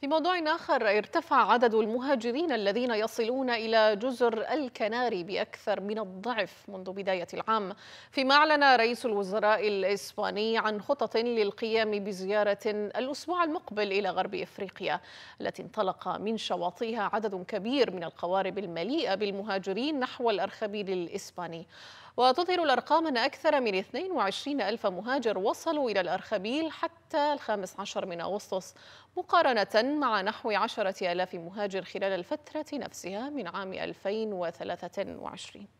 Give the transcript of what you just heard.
في موضوع آخر ارتفع عدد المهاجرين الذين يصلون إلى جزر الكناري بأكثر من الضعف منذ بداية العام فيما أعلن رئيس الوزراء الإسباني عن خطط للقيام بزيارة الأسبوع المقبل إلى غرب إفريقيا التي انطلق من شواطئها عدد كبير من القوارب المليئة بالمهاجرين نحو الأرخبيل الإسباني وتظهر الأرقام أن أكثر من 22 ألف مهاجر وصلوا إلى الأرخبيل حتى حتى الخامس عشر من أغسطس مقارنة مع نحو عشرة آلاف مهاجر خلال الفترة نفسها من عام 2023